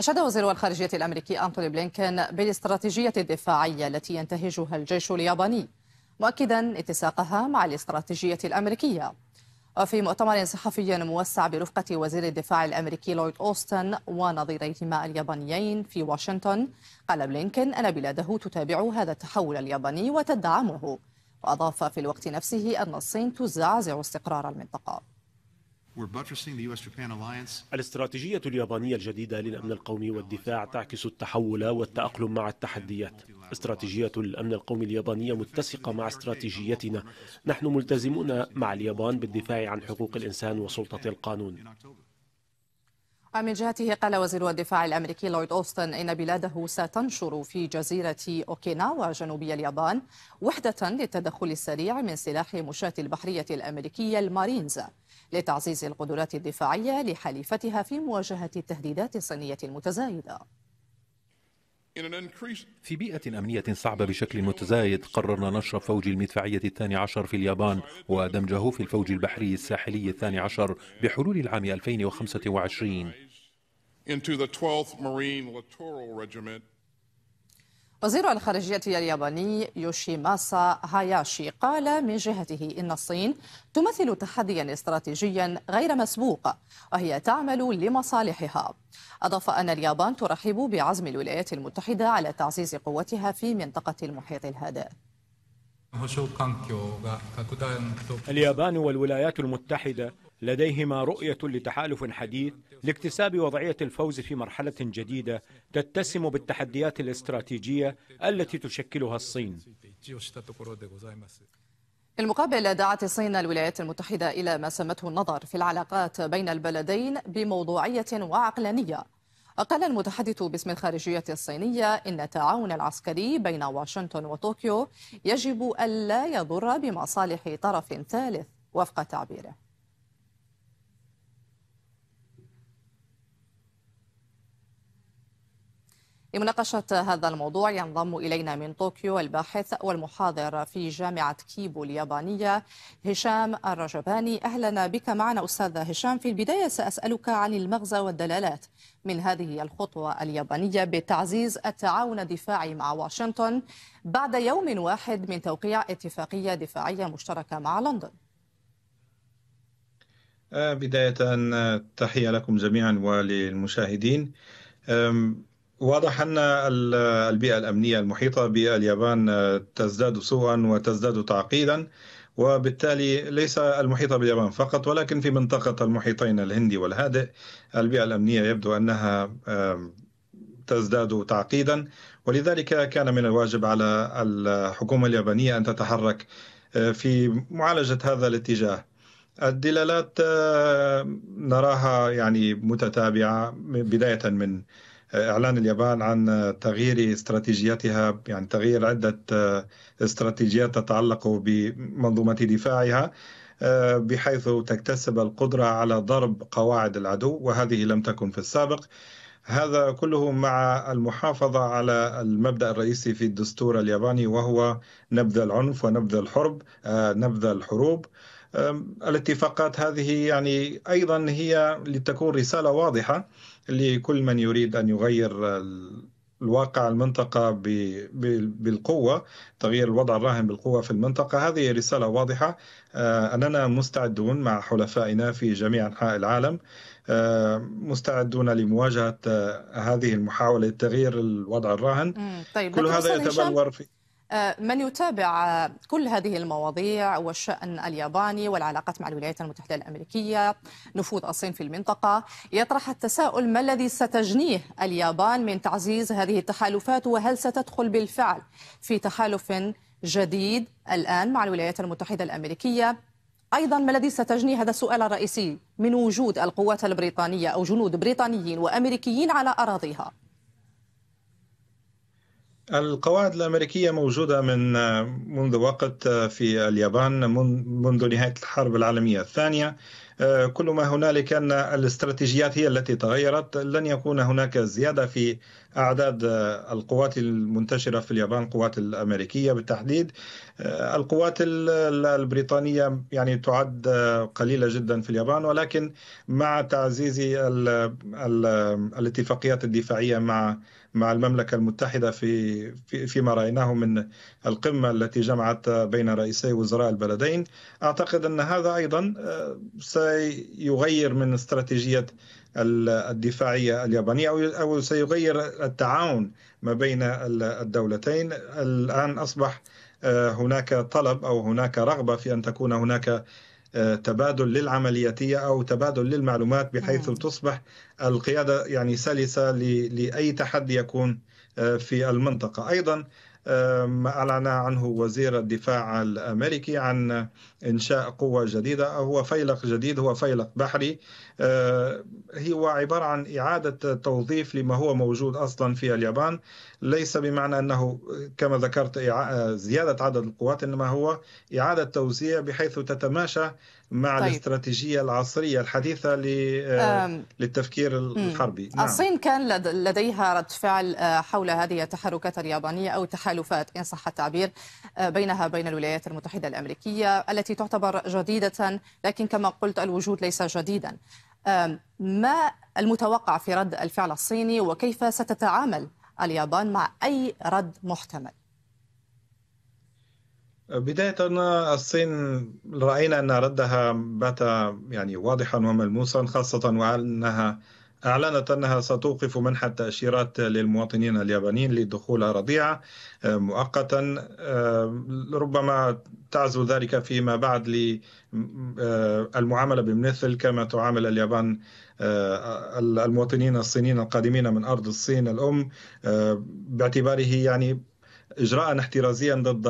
أشاد وزير الخارجية الأمريكي أنتوني بلينكن بالاستراتيجية الدفاعية التي ينتهجها الجيش الياباني مؤكدا اتساقها مع الاستراتيجية الأمريكية وفي مؤتمر صحفي موسع برفقة وزير الدفاع الأمريكي لويد أوستن ونظيريهما اليابانيين في واشنطن قال بلينكن أن بلاده تتابع هذا التحول الياباني وتدعمه وأضاف في الوقت نفسه أن الصين تزعزع استقرار المنطقة الاستراتيجية اليابانية الجديدة للأمن القومي والدفاع تعكس التحول والتأقلم مع التحديات. استراتيجية الأمن القومي اليابانية متسقة مع استراتيجيتنا. نحن ملتزمون مع اليابان بالدفاع عن حقوق الإنسان وسلطة القانون. من جهته قال وزير الدفاع الامريكي لويد اوستن ان بلاده ستنشر في جزيره اوكيناوا جنوب اليابان وحده للتدخل السريع من سلاح مشاة البحريه الامريكيه المارينز لتعزيز القدرات الدفاعية لحليفتها في مواجهة التهديدات الصينية المتزايدة في بيئة أمنية صعبة بشكل متزايد قررنا نشر فوج المدفعية الثاني عشر في اليابان ودمجه في الفوج البحري الساحلي الثاني عشر بحلول العام 2025 وزير الخارجية الياباني يوشيماسا هاياشي قال من جهته إن الصين تمثل تحديا استراتيجيا غير مسبوق وهي تعمل لمصالحها أضاف أن اليابان ترحب بعزم الولايات المتحدة على تعزيز قوتها في منطقة المحيط الهادئ اليابان والولايات المتحدة لديهما رؤية لتحالف حديث لاكتساب وضعية الفوز في مرحلة جديدة تتسم بالتحديات الاستراتيجية التي تشكلها الصين. المقابل دعت الصين الولايات المتحدة إلى ما سمته النظر في العلاقات بين البلدين بموضوعية وعقلانية قال المتحدث باسم الخارجية الصينية إن التعاون العسكري بين واشنطن وطوكيو يجب ألا يضر بمصالح طرف ثالث وفق تعبيره لمناقشة هذا الموضوع ينضم إلينا من طوكيو الباحث والمحاضر في جامعة كيبو اليابانية هشام الرجباني أهلا بك معنا أستاذ هشام في البداية سأسألك عن المغزى والدلالات من هذه الخطوة اليابانية بتعزيز التعاون الدفاعي مع واشنطن بعد يوم واحد من توقيع اتفاقية دفاعية مشتركة مع لندن آه، بداية آه، تحية لكم جميعا وللمشاهدين واضح أن البيئة الأمنية المحيطة باليابان آه، تزداد سوءا وتزداد تعقيدا وبالتالي ليس المحيطة باليابان فقط ولكن في منطقة المحيطين الهندي والهادئ البيئة الأمنية يبدو أنها تزداد تعقيدا ولذلك كان من الواجب على الحكومة اليابانية أن تتحرك آه، في معالجة هذا الاتجاه الدلالات آه، نراها يعني متتابعة بداية من اعلان اليابان عن تغيير استراتيجيتها يعني تغيير عده آه، استراتيجيات تتعلق بمنظومه دفاعها آه، بحيث تكتسب القدره على ضرب قواعد العدو وهذه لم تكن في السابق هذا كله مع المحافظة على المبدأ الرئيسي في الدستور الياباني وهو نبذ العنف ونبذ الحرب آه، نبذ الحروب الاتفاقات هذه يعني ايضا هي لتكون رساله واضحه لكل من يريد ان يغير الواقع المنطقة بالقوة تغيير الوضع الراهن بالقوة في المنطقة هذه رسالة واضحة أه، أننا مستعدون مع حلفائنا في جميع أنحاء العالم أه، مستعدون لمواجهة أه، هذه المحاولة لتغيير الوضع الراهن طيب كل هذا يتبلور في آه، من يتابع كل هذه المواضيع والشأن الياباني والعلاقات مع الولايات المتحدة الأمريكية نفوذ الصين في المنطقة يطرح التساؤل ما الذي ستجنيه اليابان من تعزيز هذه التحالفات وهل ستدخل بالفعل في تحالف جديد الآن مع الولايات المتحدة الأمريكية ايضا ما الذي ستجني هذا السؤال الرئيسي من وجود القوات البريطانيه او جنود بريطانيين وامريكيين على اراضيها القواعد الأمريكية موجودة من آه، منذ وقت آه، في اليابان منذ نهاية الحرب العالمية الثانية آه، كل ما هنالك أن الاستراتيجيات هي التي تغيرت لن يكون هناك زيادة في أعداد آه، القوات المنتشرة في اليابان القوات الأمريكية بالتحديد آه، القوات البريطانية يعني تعد قليلة جدا في اليابان ولكن مع تعزيز الاتفاقيات الدفاعية مع مع المملكة المتحدة في, في فيما رأيناه من القمة التي جمعت بين رئيسي وزراء البلدين أعتقد أن هذا أيضا سيغير من استراتيجية الدفاعية اليابانية أو سيغير التعاون ما بين الدولتين الآن أصبح آه، هناك طلب أو هناك رغبة في أن تكون هناك آه، تبادل للعملياتية أو تبادل للمعلومات بحيث نعم. تصبح القيادة يعني سلسة لأي تحدي يكون آه، في المنطقة أيضا ما أعلن عنه وزير الدفاع الأمريكي عن إنشاء قوة جديدة هو فيلق جديد هو فيلق بحري آه، هو عبارة عن إعادة توظيف لما هو موجود أصلا في اليابان ليس بمعنى أنه كما ذكرت آه، زيادة عدد القوات إنما هو إعادة توزيع بحيث تتماشى مع طيب. الاستراتيجية العصرية الحديثة آه، للتفكير الحربي نعم. الصين كان لديها رد فعل حول هذه التحركات اليابانية أو تحركات تحالفات إن صح التعبير آه، بينها بين الولايات المتحدة الأمريكية التي تعتبر جديدة لكن كما قلت الوجود ليس جديدا ما المتوقع في رد الفعل الصيني وكيف ستتعامل اليابان مع أي رد محتمل بداية الصين رأينا أن ردها بات يعني واضحا وملموسا خاصة وأنها أعلنت أنها ستوقف منح التأشيرات للمواطنين اليابانيين للدخول رضيعة آه، مؤقتا آه، ربما تعزو ذلك فيما بعد للمعاملة آه، بمثل كما تعامل اليابان المواطنين الصينيين القادمين من أرض الصين الأم باعتباره يعني إجراء احترازيا ضد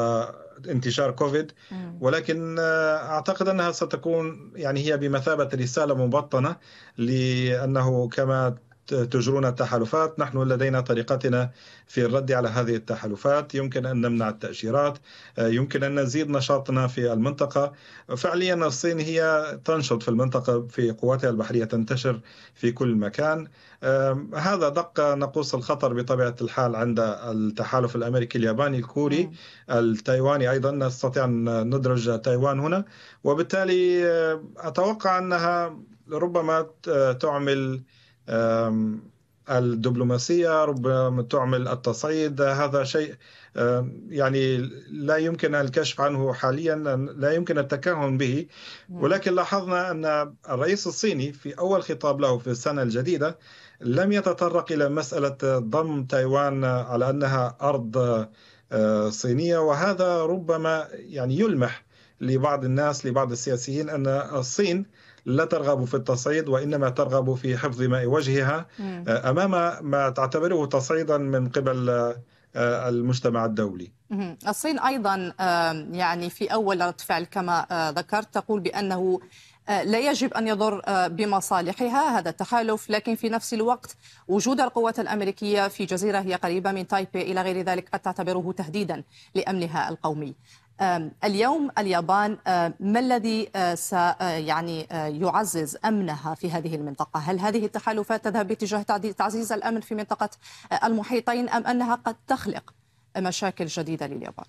انتشار كوفيد ولكن آه، اعتقد انها ستكون يعني هي بمثابه رساله مبطنه لانه كما تجرون التحالفات نحن لدينا طريقتنا في الرد على هذه التحالفات يمكن أن نمنع التأشيرات آه، يمكن أن نزيد نشاطنا في المنطقة فعليا الصين هي تنشط في المنطقة في قواتها البحرية تنتشر في كل مكان آه، هذا دق نقص الخطر بطبيعة الحال عند التحالف الأمريكي الياباني الكوري التايواني أيضا نستطيع أن ندرج تايوان هنا وبالتالي آه، أتوقع أنها ربما تعمل الدبلوماسية ربما تعمل التصعيد هذا شيء يعني لا يمكن الكشف عنه حاليا لا يمكن التكهن به نعم. ولكن لاحظنا أن الرئيس الصيني في أول خطاب له في السنة الجديدة لم يتطرق إلى مسألة ضم تايوان على أنها أرض آه، صينية وهذا ربما يعني يلمح لبعض الناس لبعض السياسيين أن الصين لا ترغب في التصعيد وإنما ترغب في حفظ ماء وجهها آه، أمام ما تعتبره تصعيدا من قبل آه، المجتمع الدولي الصين أيضا يعني في أول رد فعل كما آه، ذكرت تقول بأنه لا يجب أن يضر بمصالحها هذا التحالف لكن في نفس الوقت وجود القوات الأمريكية في جزيرة هي قريبة من تايبي إلى غير ذلك قد تعتبره تهديدا لأمنها القومي اليوم اليابان ما الذي يعني يعزز امنها في هذه المنطقه؟ هل هذه التحالفات تذهب باتجاه تعزيز الامن في منطقه المحيطين ام انها قد تخلق مشاكل جديده لليابان؟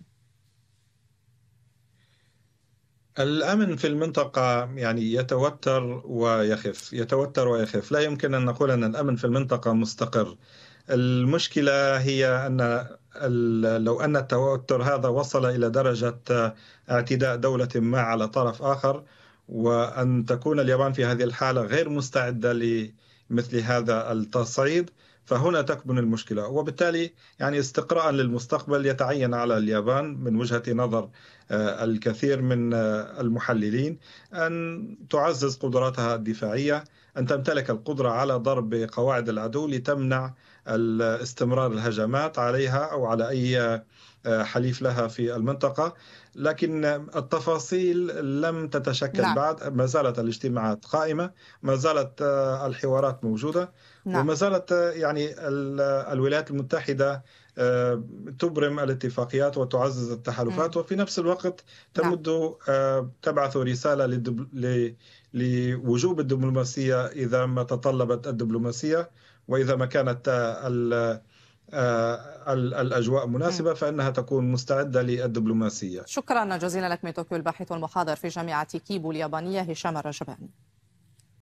الامن في المنطقه يعني يتوتر ويخف، يتوتر ويخف، لا يمكن ان نقول ان الامن في المنطقه مستقر. المشكله هي ان لو أن التوتر هذا وصل إلى درجة اعتداء دولة ما على طرف آخر وأن تكون اليابان في هذه الحالة غير مستعدة لمثل هذا التصعيد فهنا تكمن المشكلة وبالتالي يعني استقراء للمستقبل يتعين على اليابان من وجهة نظر آه، الكثير من آه، المحللين أن تعزز قدراتها الدفاعية أن تمتلك القدرة على ضرب قواعد العدو لتمنع استمرار الهجمات عليها او على اي آه، حليف لها في المنطقه لكن التفاصيل لم تتشكل نعم. بعد ما زالت الاجتماعات قائمه ما زالت آه، الحوارات موجوده نعم. وما زالت آه، يعني الولايات المتحده تبرم الاتفاقيات وتعزز التحالفات م. وفي نفس الوقت نعم. تمد نعم. تبعث رساله لوجوب الدبلوماسيه اذا ما تطلبت الدبلوماسيه واذا ما كانت آه، آه، الاجواء مناسبه فانها تكون مستعده للدبلوماسيه. شكرا جزيلا لك من طوكيو الباحث والمحاضر في جامعه كيبو اليابانيه هشام الرجباني.